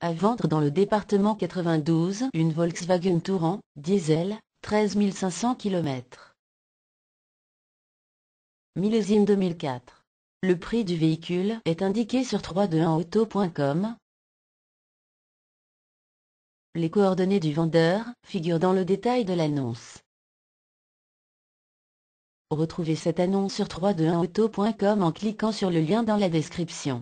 À vendre dans le département 92 une Volkswagen Touran, diesel, 13 500 km. Millésime 2004. Le prix du véhicule est indiqué sur 321auto.com. Les coordonnées du vendeur figurent dans le détail de l'annonce. Retrouvez cette annonce sur 321auto.com en cliquant sur le lien dans la description.